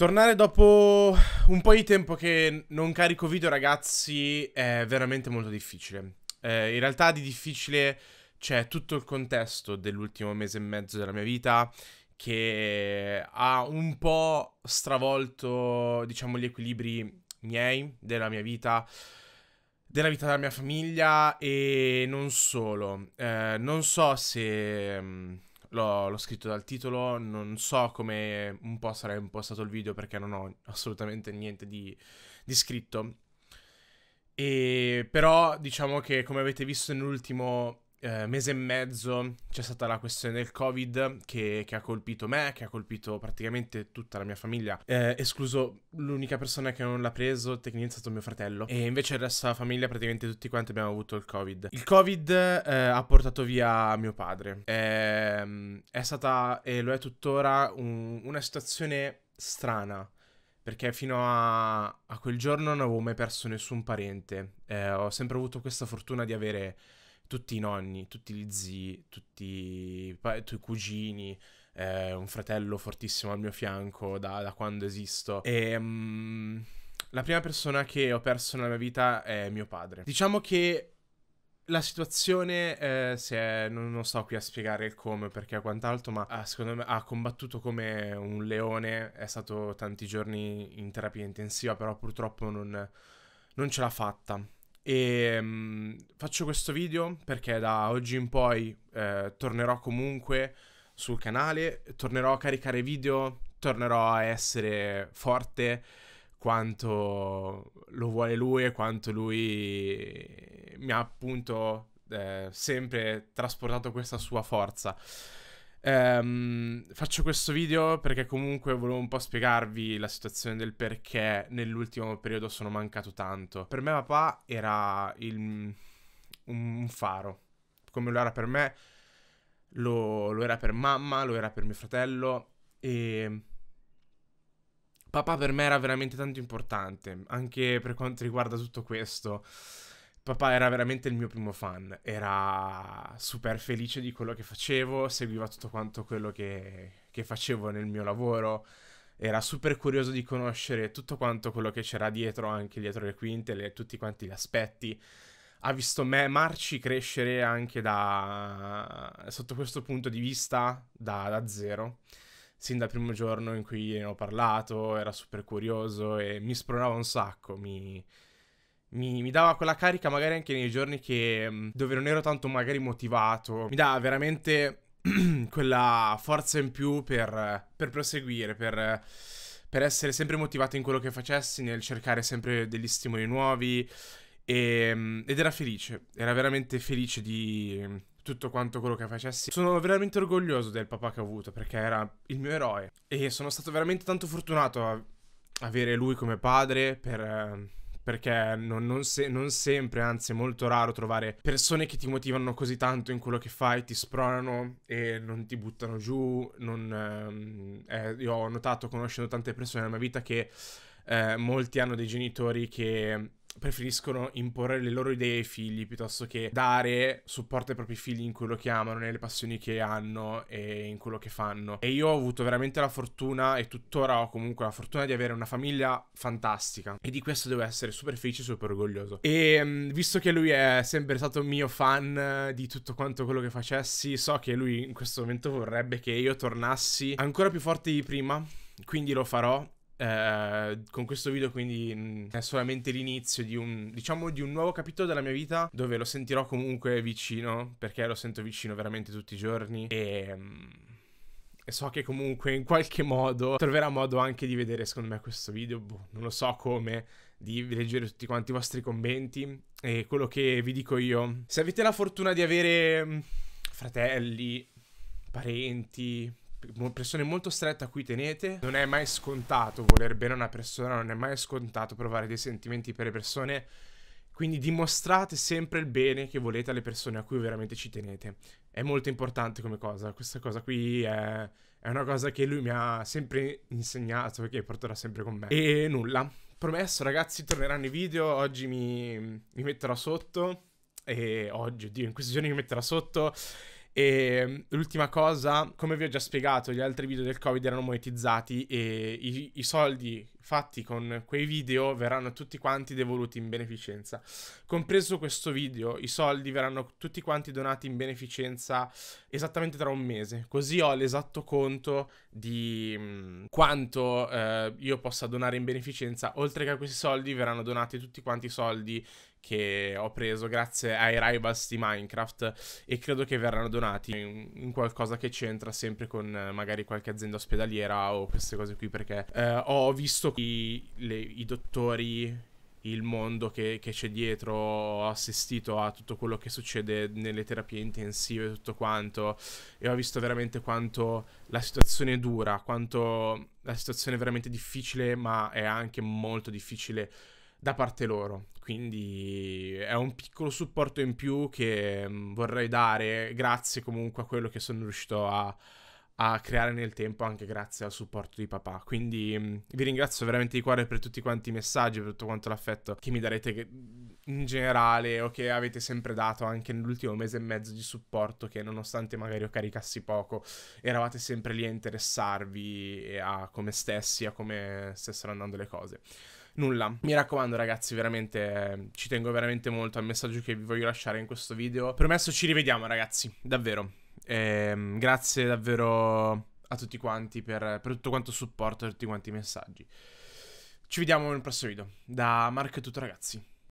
Tornare dopo un po' di tempo che non carico video, ragazzi, è veramente molto difficile. Eh, in realtà di difficile c'è tutto il contesto dell'ultimo mese e mezzo della mia vita che ha un po' stravolto, diciamo, gli equilibri miei, della mia vita, della vita della mia famiglia e non solo. Eh, non so se mm, L'ho, l'ho, scritto dal titolo, non so come un po' sarà impostato il video perché non ho assolutamente niente di, di scritto. E però diciamo che come avete visto nell'ultimo eh, mese e mezzo c'è stata la questione del Covid che, che, ha colpito me, che ha colpito praticamente tutta la mia famiglia, eh, escluso l'unica persona che non l'ha preso, tecnicamente è stato mio fratello. E invece il resto della famiglia, praticamente tutti quanti abbiamo avuto il Covid. Il Covid eh, ha portato via mio padre. Ehm, è stata, e lo è tuttora, un, una situazione strana perché fino a, a, quel giorno non avevo mai perso nessun parente. Eh, ho sempre avuto questa fortuna di avere tutti i nonni, tutti gli zii, tutti i, tuoi cugini, eh, un fratello fortissimo al mio fianco da, da quando esisto. E um, la prima persona che ho perso nella mia vita è mio padre. Diciamo che la situazione, eh, è, non, non, sto qui a spiegare il come perché quant'altro, ma ah, secondo me ha combattuto come un leone, è stato tanti giorni in terapia intensiva, però purtroppo non, non ce l'ha fatta e um, faccio questo video perché da oggi in poi eh, tornerò comunque sul canale, tornerò a caricare video, tornerò a essere forte quanto lo vuole lui e quanto lui mi ha appunto eh, sempre trasportato questa sua forza. Um, faccio questo video perché comunque volevo un po' spiegarvi la situazione del perché nell'ultimo periodo sono mancato tanto. Per me papà era il, un faro, come lo era per me, lo, lo era per mamma, lo era per mio fratello e papà per me era veramente tanto importante, anche per quanto riguarda tutto questo. Papà era veramente il mio primo fan, era super felice di quello che facevo, seguiva tutto quanto quello che, che facevo nel mio lavoro, era super curioso di conoscere tutto quanto quello che c'era dietro, anche dietro le quinte, le, tutti quanti gli aspetti. Ha visto me, Marci, crescere anche da, sotto questo punto di vista, da, da zero sin dal primo giorno in cui ne ho parlato, era super curioso e mi spronava un sacco, mi, mi, mi, dava quella carica magari anche nei giorni che, mm, dove non ero tanto magari motivato, mi dava veramente quella forza in più per, per proseguire, per per essere sempre motivato in quello che facessi, nel cercare sempre degli stimoli nuovi e, mm, ed era felice, era veramente felice di mm, tutto quanto quello che facessi. Sono veramente orgoglioso del papà che ho avuto perché era il mio eroe e sono stato veramente tanto fortunato a avere lui come padre per perché non, non, se, non, sempre, anzi è molto raro trovare persone che ti motivano così tanto in quello che fai, ti spronano e non ti buttano giù. Non, ehm, eh, io ho notato, conoscendo tante persone nella mia vita, che eh, molti hanno dei genitori che preferiscono imporre le loro idee ai figli piuttosto che dare supporto ai propri figli in quello che amano, nelle passioni che hanno e in quello che fanno. E io ho avuto veramente la fortuna e tuttora ho comunque la fortuna di avere una famiglia fantastica e di questo devo essere super felice e super orgoglioso. E mm, visto che lui è sempre stato mio fan di tutto quanto quello che facessi, so che lui in questo momento vorrebbe che io tornassi ancora più forte di prima quindi lo farò eh, con questo video quindi mm, è solamente l'inizio di un, diciamo, di un nuovo capitolo della mia vita dove lo sentirò comunque vicino, perché lo sento vicino veramente tutti i giorni e... Mm, e so che comunque in qualche modo troverà modo anche di vedere secondo me questo video, boh, non lo so come, di leggere tutti quanti i vostri commenti e quello che vi dico io. Se avete la fortuna di avere mm, fratelli, parenti, persone molto strette a cui tenete. Non è mai scontato voler bene a una persona, non è mai scontato provare dei sentimenti per le persone. Quindi dimostrate sempre il bene che volete alle persone a cui veramente ci tenete. È molto importante come cosa. Questa cosa qui è, è una cosa che lui mi ha sempre insegnato e che porterà sempre con me. E nulla. Promesso ragazzi, torneranno i video. Oggi mi, mi metterò sotto. E oggi, oddio, in questi giorni mi metterò sotto e mm, l'ultima cosa, come vi ho già spiegato, gli altri video del Covid erano monetizzati e i, i soldi fatti con quei video verranno tutti quanti devoluti in beneficenza. Compreso questo video, i soldi verranno tutti quanti donati in beneficenza esattamente tra un mese. Così ho l'esatto conto di mh, mm, quanto eh, io possa donare in beneficenza. Oltre che a questi soldi verranno donati tutti quanti i soldi che ho preso grazie ai Rivals di Minecraft e credo che verranno donati in, in qualcosa che c'entra sempre con eh, magari qualche azienda ospedaliera o queste cose qui perché eh, ho visto i, le, i dottori il mondo che, che, c'è dietro, ho assistito a tutto quello che succede nelle terapie intensive e tutto quanto e ho visto veramente quanto la situazione è dura, quanto la situazione è veramente difficile ma è anche molto difficile da parte loro. Quindi è un piccolo supporto in più che mm, vorrei dare grazie comunque a quello che sono riuscito a, a creare nel tempo anche grazie al supporto di papà. Quindi mm, vi ringrazio veramente di cuore per tutti quanti i messaggi, per tutto quanto l'affetto che mi darete mm, in generale o che avete sempre dato anche nell'ultimo mese e mezzo di supporto che nonostante magari io caricassi poco, eravate sempre lì a interessarvi a come stessi, a come stessero andando le cose nulla. Mi raccomando ragazzi, veramente ci tengo veramente molto al messaggio che vi voglio lasciare in questo video. Promesso ci rivediamo ragazzi, davvero. E, ehm, grazie davvero a tutti quanti per, per tutto quanto supporto, e tutti quanti i messaggi. Ci vediamo nel prossimo video. Da Mark è tutto ragazzi.